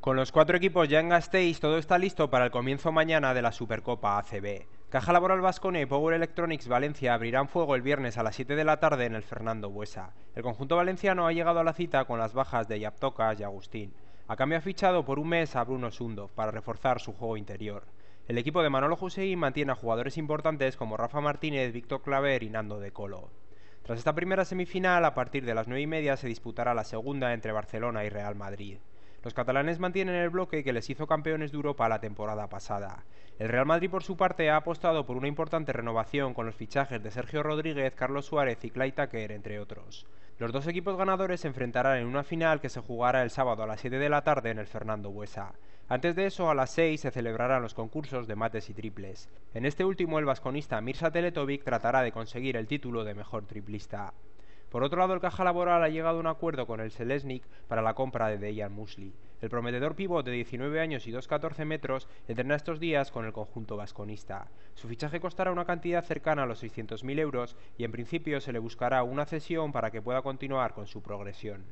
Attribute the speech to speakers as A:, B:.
A: Con los cuatro equipos ya en Gasteiz, todo está listo para el comienzo mañana de la Supercopa ACB. Caja Laboral Vascone y Power Electronics Valencia abrirán fuego el viernes a las 7 de la tarde en el Fernando Buesa. El conjunto valenciano ha llegado a la cita con las bajas de Yaptocas y Agustín. A cambio ha fichado por un mes a Bruno Sundov para reforzar su juego interior. El equipo de Manolo y mantiene a jugadores importantes como Rafa Martínez, Víctor Claver y Nando de Colo. Tras esta primera semifinal, a partir de las 9 y media se disputará la segunda entre Barcelona y Real Madrid. Los catalanes mantienen el bloque que les hizo campeones de Europa la temporada pasada. El Real Madrid, por su parte, ha apostado por una importante renovación con los fichajes de Sergio Rodríguez, Carlos Suárez y Clay Tucker, entre otros. Los dos equipos ganadores se enfrentarán en una final que se jugará el sábado a las 7 de la tarde en el Fernando Buesa. Antes de eso, a las 6 se celebrarán los concursos de mates y triples. En este último, el vasconista Mirsa Teletovic tratará de conseguir el título de mejor triplista. Por otro lado, el Caja Laboral ha llegado a un acuerdo con el Selesnik para la compra de Dejan Musli. El prometedor pivot de 19 años y 2,14 metros entrena estos días con el conjunto vasconista. Su fichaje costará una cantidad cercana a los 600.000 euros y en principio se le buscará una cesión para que pueda continuar con su progresión.